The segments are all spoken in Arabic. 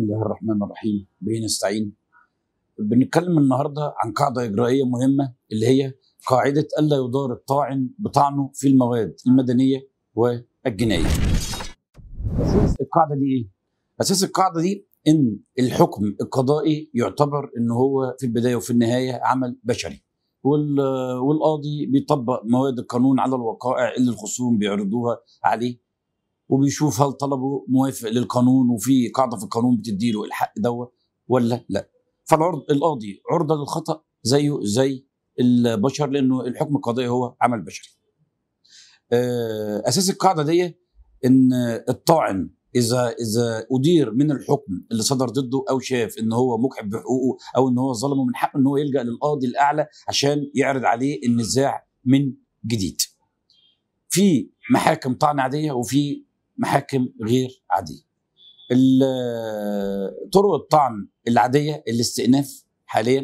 بسم الله الرحمن الرحيم به نستعين بنتكلم النهارده عن قاعده اجرائيه مهمه اللي هي قاعده الا يضار الطاعن بطعنه في المواد المدنيه والجنائيه. اساس القاعده دي ايه؟ اساس القاعده دي ان الحكم القضائي يعتبر ان هو في البدايه وفي النهايه عمل بشري. والقاضي بيطبق مواد القانون على الوقائع اللي الخصوم بيعرضوها عليه وبيشوف هل طلبه موافق للقانون وفي قاعده في القانون بتدي له الحق دوت ولا لا فالعرض القاضي عرضه للخطا زيه زي البشر لانه الحكم القضائي هو عمل بشري آه، اساس القاعده دي ان الطاعن اذا اذا ادير من الحكم اللي صدر ضده او شاف ان هو مكعب بحقوقه او ان هو ظلمه من حقه ان هو يلجا للقاضي الاعلى عشان يعرض عليه النزاع من جديد في محاكم طعن عاديه وفي محاكم غير عاديه طرق الطعن العاديه الاستئناف حاليا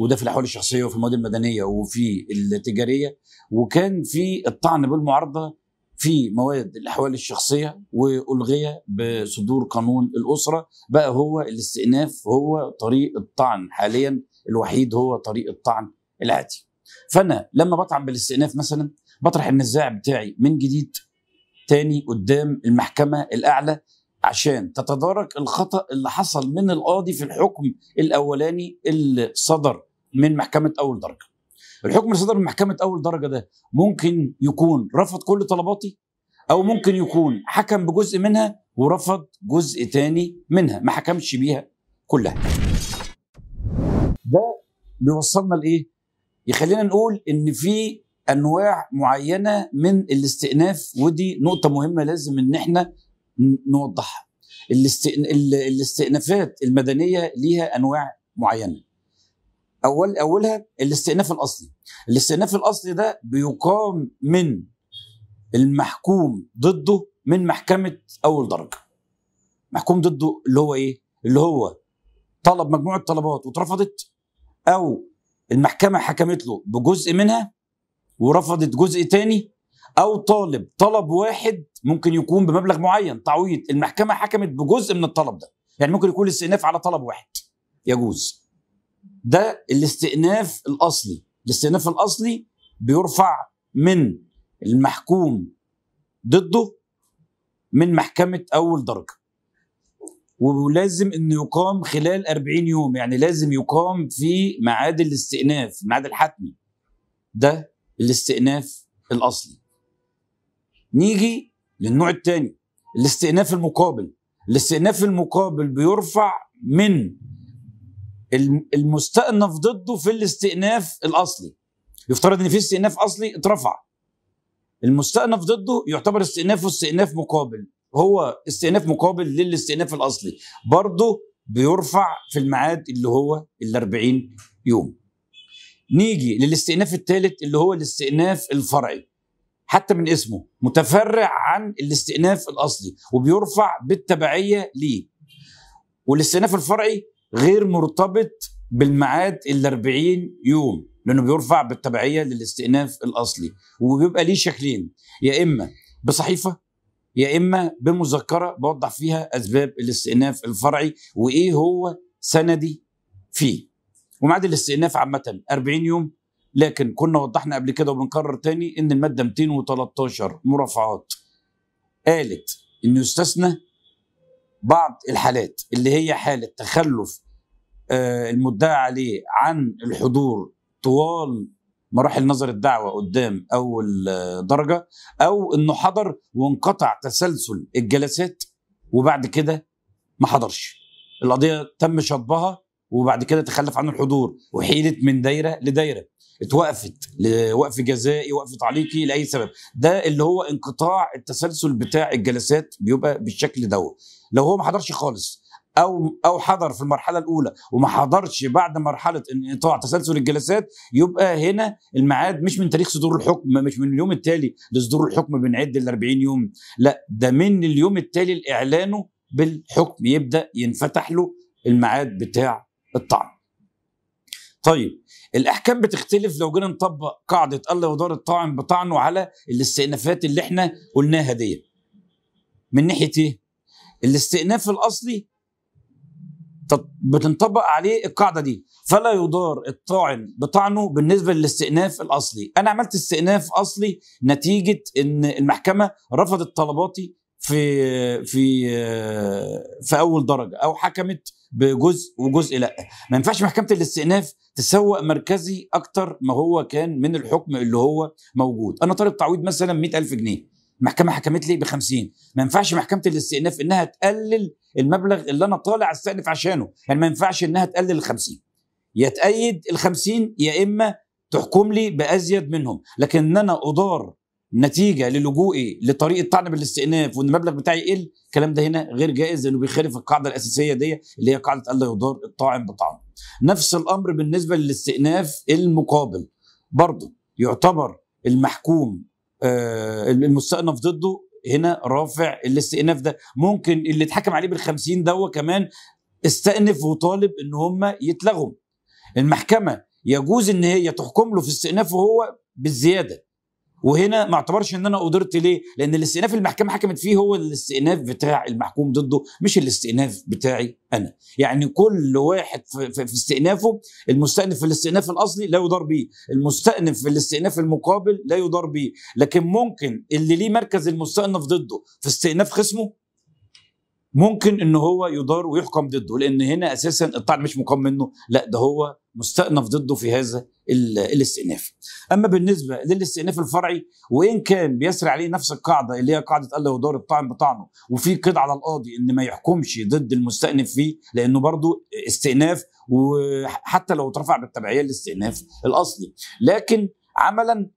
وده في الاحوال الشخصيه وفي المواد المدنيه وفي التجاريه وكان في الطعن بالمعارضه في مواد الاحوال الشخصيه والغيه بصدور قانون الاسره بقى هو الاستئناف هو طريق الطعن حاليا الوحيد هو طريق الطعن العادي فانا لما بطعن بالاستئناف مثلا بطرح النزاع بتاعي من جديد تاني قدام المحكمه الاعلى عشان تتدارك الخطا اللي حصل من القاضي في الحكم الاولاني اللي صدر من محكمه اول درجه. الحكم اللي صدر من محكمه اول درجه ده ممكن يكون رفض كل طلباتي او ممكن يكون حكم بجزء منها ورفض جزء تاني منها ما حكمش بيها كلها. ده بيوصلنا لايه؟ يخلينا نقول ان في انواع معينه من الاستئناف ودي نقطه مهمه لازم ان احنا نوضحها الاستئن... الاستئنافات المدنيه ليها انواع معينه اول اولها الاستئناف الاصلي الاستئناف الاصلي ده بيقام من المحكوم ضده من محكمه اول درجه محكوم ضده اللي هو ايه اللي هو طلب مجموعه طلبات واترفضت او المحكمه حكمت له بجزء منها ورفضت جزء تاني او طالب طلب واحد ممكن يكون بمبلغ معين تعويض المحكمه حكمت بجزء من الطلب ده يعني ممكن يكون الاستئناف على طلب واحد يجوز ده الاستئناف الاصلي الاستئناف الاصلي بيرفع من المحكوم ضده من محكمه اول درجه ولازم انه يقام خلال 40 يوم يعني لازم يقام في ميعاد الاستئناف الميعاد الحتمي ده الاستئناف الاصلي نيجي للنوع الثاني الاستئناف المقابل الاستئناف المقابل بيرفع من المستأنف ضده في الاستئناف الاصلي يفترض ان في استئناف اصلي اترفع المستأنف ضده يعتبر استئنافه استئناف مقابل هو استئناف مقابل للاستئناف الاصلي برضه بيرفع في الميعاد اللي هو ال 40 يوم نيجي للاستئناف الثالث اللي هو الاستئناف الفرعي حتى من اسمه متفرع عن الاستئناف الاصلي وبيرفع بالتبعيه ليه والاستئناف الفرعي غير مرتبط بالميعاد ال 40 يوم لانه بيرفع بالتبعيه للاستئناف الاصلي وبيبقى ليه شكلين يا اما بصحيفه يا اما بمذكره بوضح فيها اسباب الاستئناف الفرعي وايه هو سندي فيه وميعاد الاستئناف عامه 40 يوم لكن كنا وضحنا قبل كده وبنكرر تاني ان الماده 213 مرافعات قالت انه يستثنى بعض الحالات اللي هي حاله تخلف آه، المدعى عليه عن الحضور طوال مراحل نظر الدعوه قدام اول آه، درجه او انه حضر وانقطع تسلسل الجلسات وبعد كده ما حضرش القضيه تم شطبها وبعد كده تخلف عنه الحضور وحيلت من دايره لدايره اتوقفت لوقف جزائي وقف تعليقي لاي سبب ده اللي هو انقطاع التسلسل بتاع الجلسات بيبقى بالشكل ده لو هو ما حضرش خالص او او حضر في المرحله الاولى وما حضرش بعد مرحله انقطاع تسلسل الجلسات يبقى هنا الميعاد مش من تاريخ صدور الحكم مش من اليوم التالي لصدور الحكم بنعد ال 40 يوم لا ده من اليوم التالي لاعلانه بالحكم يبدا ينفتح له الميعاد بتاع الطعن طيب الاحكام بتختلف لو جينا نطبق قاعده الله يدار الطاعن بطعنه على الاستئنافات اللي احنا قلناها دي من ناحيه ايه الاستئناف الاصلي بتنطبق عليه القاعده دي فلا يدار الطاعن بطعنه بالنسبه للاستئناف الاصلي انا عملت استئناف اصلي نتيجه ان المحكمه رفضت طلباتي في في في اول درجه او حكمت بجزء وجزء لا ما ينفعش محكمه الاستئناف تسوق مركزي اكتر ما هو كان من الحكم اللي هو موجود انا طالب تعويض مثلا 100000 جنيه المحكمه حكمت لي ب 50 ما ينفعش محكمه الاستئناف انها تقلل المبلغ اللي انا طالع استأنف عشانه يعني ما ينفعش انها تقلل ال 50 يا تأيد ال 50 يا اما تحكم لي بازيد منهم لكن ان انا ادار نتيجه للجوئي لطريقه طعن بالاستئناف وان المبلغ بتاعي يقل الكلام ده هنا غير جائز لانه بيخالف القاعده الاساسيه دي اللي هي قاعده الا يضار الطاعن بطعن. نفس الامر بالنسبه للاستئناف المقابل برضه يعتبر المحكوم آه المستئنف ضده هنا رافع الاستئناف ده ممكن اللي اتحكم عليه بالخمسين 50 كمان استأنف وطالب ان هم يتلغوا المحكمه يجوز ان هي تحكم له في استئنافه هو بالزياده وهنا ما اعتبرش ان انا قدرت ليه؟ لان الاستئناف المحكمه حكمت فيه هو الاستئناف بتاع المحكوم ضده مش الاستئناف بتاعي انا، يعني كل واحد في استئنافه المستأنف في الاستئناف الاصلي لا يدار بيه، المستأنف في الاستئناف المقابل لا يدار بيه، لكن ممكن اللي ليه مركز المستأنف ضده في استئناف خصمه ممكن ان هو يدار ويحكم ضده لان هنا اساسا الطعن مش مقام منه لا ده هو مستأنف ضده في هذا الاستئناف اما بالنسبه للاستئناف الفرعي وان كان بيسري عليه نفس القاعده اللي هي قاعده الله ودار الطعن بطعنه وفي قيد على القاضي ان ما يحكمش ضد المستأنف فيه لانه برضه استئناف وحتى لو اترفع بالتبعيه الاستئناف الاصلي لكن عملا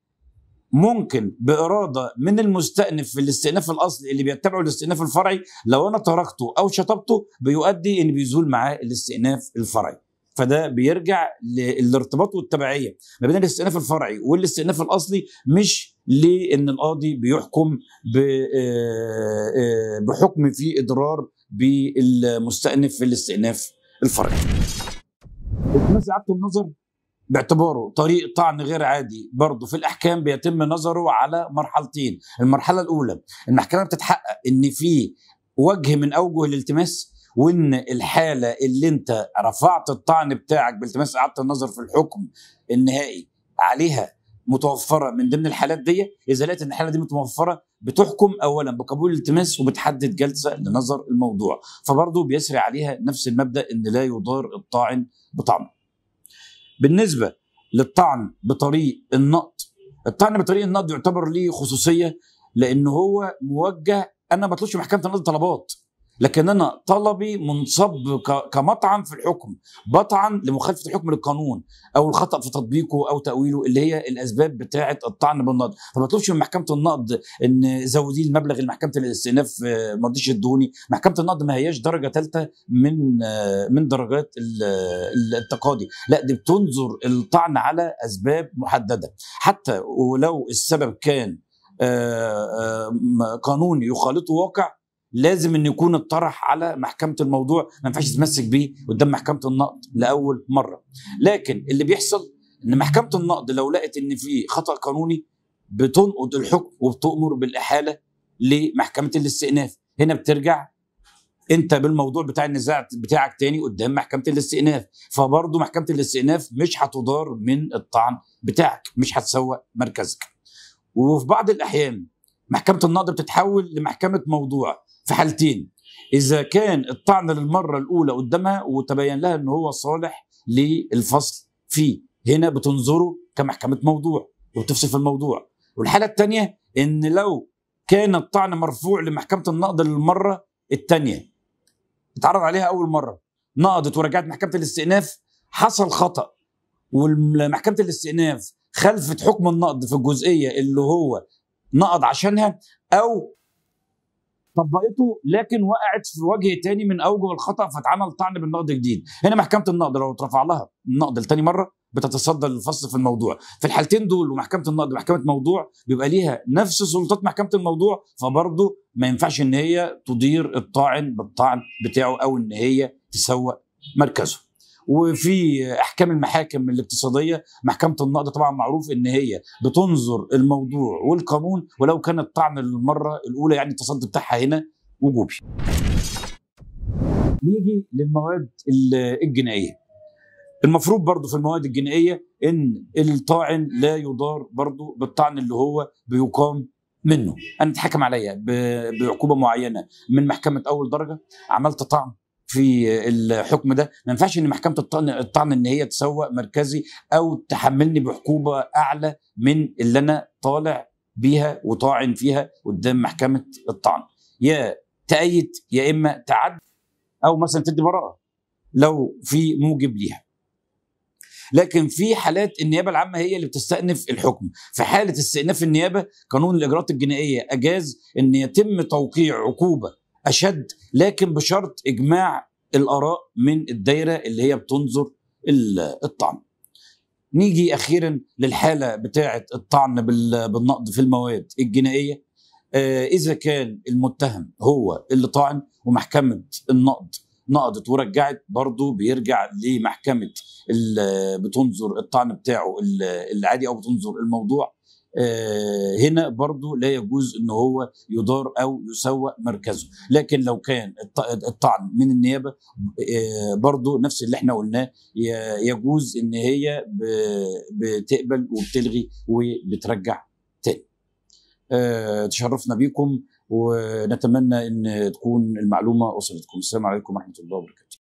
ممكن باراده من المستأنف في الاستئناف الاصلي اللي بيتبعه الاستئناف الفرعي لو انا تركته او شطبته بيؤدي ان بيزول معاه الاستئناف الفرعي فده بيرجع للارتباط والتبعيه ما بين الاستئناف الفرعي والاستئناف الاصلي مش لان القاضي بيحكم آه، آه، بحكم في اضرار بالمستأنف في الاستئناف الفرعي. التماس اعاده النظر باعتباره طريق طعن غير عادي برضه في الاحكام بيتم نظره على مرحلتين، المرحله الاولى ان بتتحقق ان في وجه من اوجه الالتماس وان الحاله اللي انت رفعت الطعن بتاعك بالتماس اعاده النظر في الحكم النهائي عليها متوفره من ضمن الحالات دي اذا لقيت ان الحاله دي متوفره بتحكم اولا بقبول الالتماس وبتحدد جلسه لنظر الموضوع فبرضه بيسري عليها نفس المبدا ان لا يضار الطاعن بطعنه. بالنسبه للطعن بطريق النقد الطعن بطريق النقد يعتبر ليه خصوصيه لان هو موجه انا ما بطلبش محكمه النقد طلبات لكن انا طلبي منصب كمطعن في الحكم بطعن لمخالفه الحكم للقانون او الخطا في تطبيقه او تاويله اللي هي الاسباب بتاعه الطعن بالنقد فما تطلبش من محكمه النقد ان زودي المبلغ اللي محكمه الاستئناف آه، ما رضيش يدوني محكمه النقد ما هياش درجه ثالثه من آه، من درجات التقاضي لا دي بتنظر الطعن على اسباب محدده حتى ولو السبب كان آه، قانوني يخالطه واقع لازم ان يكون الطرح على محكمه الموضوع ما ينفعش يتمسك بيه قدام محكمه النقد لاول مره لكن اللي بيحصل ان محكمه النقد لو لقت ان في خطا قانوني بتنقض الحكم وبتؤمر بالاحاله لمحكمه الاستئناف هنا بترجع انت بالموضوع بتاع النزاع بتاعك تاني قدام محكمه الاستئناف فبرضه محكمه الاستئناف مش هتضار من الطعن بتاعك مش هتسوق مركزك وفي بعض الاحيان محكمه النقد بتتحول لمحكمه موضوع في حالتين اذا كان الطعن للمره الاولى قدامها وتبين لها ان هو صالح للفصل فيه هنا بتنظره كمحكمه موضوع وبتفصل في الموضوع والحاله الثانيه ان لو كان الطعن مرفوع لمحكمه النقض للمره الثانيه اتعرض عليها اول مره نقضت ورجعت محكمه الاستئناف حصل خطا ومحكمه الاستئناف خلفت حكم النقض في الجزئيه اللي هو نقض عشانها او طبقته لكن وقعت في وجه تاني من اوجه الخطا فاتعمل طعن بالنقد جديد هنا محكمه النقد لو اترفع لها النقد لتاني مره بتتصدر للفصل في الموضوع في الحالتين دول ومحكمه النقد محكمه موضوع بيبقى ليها نفس سلطات محكمه الموضوع فبرضه ما ينفعش ان هي تدير الطاعن بالطعن بتاعه او ان هي تسوق مركزه وفي احكام المحاكم الاقتصاديه محكمه النقد طبعا معروف ان هي بتنظر الموضوع والقانون ولو كان الطعن المره الاولى يعني التصدي بتاعها هنا وجوبي نيجي للمواد الجنائيه المفروض برضو في المواد الجنائيه ان الطاعن لا يضار برضو بالطعن اللي هو بيقام منه انا اتحكم عليا بعقوبه معينه من محكمه اول درجه عملت طعن في الحكم ده ما ينفعش ان محكمه الطعن الطعن ان هي تسوق مركزي او تحملني بحكومه اعلى من اللي انا طالع بيها وطاعن فيها قدام محكمه الطعن يا تأيد يا اما تعد او مثلا تدي براءه لو في موجب ليها لكن في حالات النيابه العامه هي اللي بتستأنف الحكم في حاله استئناف النيابه قانون الاجراءات الجنائيه اجاز ان يتم توقيع عقوبه اشد لكن بشرط اجماع الاراء من الدايره اللي هي بتنظر الطعن نيجي اخيرا للحاله بتاعه الطعن بالنقد في المواد الجنائيه آه اذا كان المتهم هو اللي طعن ومحكمه النقد نقضت ورجعت برضه بيرجع لمحكمه بتنظر الطعن بتاعه العادي او بتنظر الموضوع آه، هنا برضو لا يجوز ان هو يدار او يسوق مركزه لكن لو كان الطعن من النيابه آه، برضو نفس اللي احنا قلناه يجوز ان هي بتقبل وبتلغي وبترجع تاني آه، تشرفنا بيكم ونتمنى ان تكون المعلومه وصلتكم السلام عليكم ورحمه الله وبركاته